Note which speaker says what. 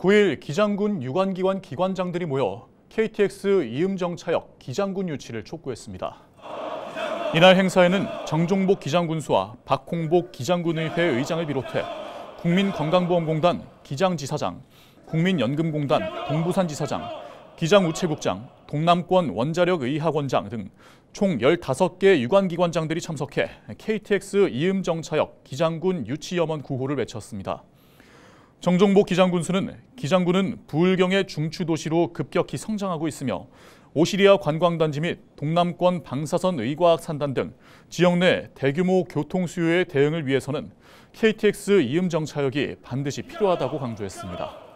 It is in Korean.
Speaker 1: 9일 기장군 유관기관 기관장들이 모여 KTX 이음정차역 기장군 유치를 촉구했습니다. 이날 행사에는 정종복 기장군수와 박홍복 기장군의회 의장을 비롯해 국민건강보험공단 기장지사장, 국민연금공단 동부산지사장, 기장우체국장, 동남권 원자력의학원장 등 총 15개 유관기관장들이 참석해 KTX 이음정차역 기장군 유치염원 구호를 외쳤습니다. 정종복 기장군수는 기장군은 부울경의 중추도시로 급격히 성장하고 있으며 오시리아 관광단지 및 동남권 방사선 의과학 산단 등 지역 내 대규모 교통 수요의 대응을 위해서는 KTX 이음정차역이 반드시 필요하다고 강조했습니다.